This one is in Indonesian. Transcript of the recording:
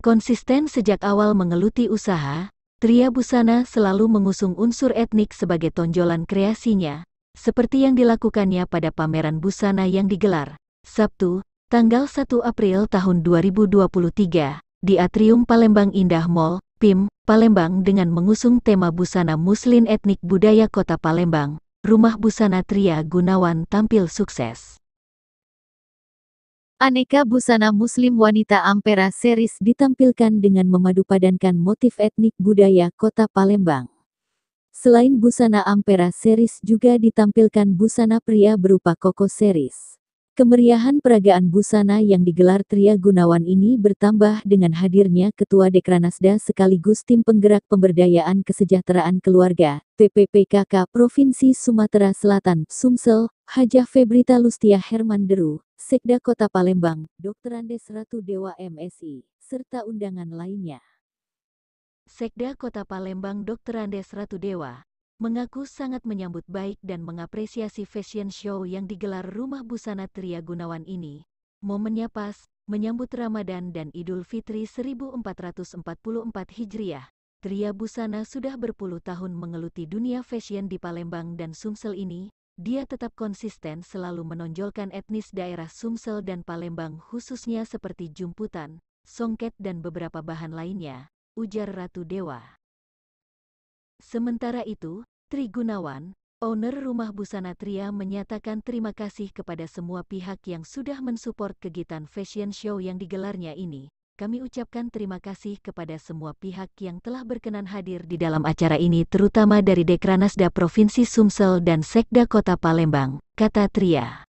Konsisten sejak awal mengeluti usaha, Tria Busana selalu mengusung unsur etnik sebagai tonjolan kreasinya, seperti yang dilakukannya pada pameran busana yang digelar Sabtu, tanggal 1 April tahun 2023 di Atrium Palembang Indah Mall, PIM, Palembang dengan mengusung tema busana muslim etnik budaya kota Palembang. Rumah busana Tria Gunawan tampil sukses. Aneka busana muslim wanita Ampera series ditampilkan dengan memadupadankan motif etnik budaya kota Palembang. Selain busana Ampera series juga ditampilkan busana pria berupa koko series. Kemeriahan peragaan busana yang digelar Tria Gunawan ini bertambah dengan hadirnya Ketua Dekranasda sekaligus Tim Penggerak Pemberdayaan Kesejahteraan Keluarga, TPPKK Provinsi Sumatera Selatan, Sumsel, Hajah Febrita Lustia Herman Deru, Sekda Kota Palembang, Dr. Andes Ratu Dewa MSI, serta undangan lainnya. Sekda Kota Palembang Dr. Andes Ratu Dewa mengaku sangat menyambut baik dan mengapresiasi fashion show yang digelar Rumah Busana Tria Gunawan ini. Momennya pas, menyambut Ramadan dan Idul Fitri 1444 Hijriah. Tria Busana sudah berpuluh tahun mengeluti dunia fashion di Palembang dan Sumsel ini, dia tetap konsisten selalu menonjolkan etnis daerah Sumsel dan Palembang khususnya seperti jumputan, songket dan beberapa bahan lainnya, ujar Ratu Dewa. Sementara itu, Trigunawan, owner rumah busana Tria menyatakan terima kasih kepada semua pihak yang sudah mensupport kegiatan fashion show yang digelarnya ini, kami ucapkan terima kasih kepada semua pihak yang telah berkenan hadir di dalam acara ini terutama dari Dekranasda Provinsi Sumsel dan Sekda Kota Palembang, kata Tria.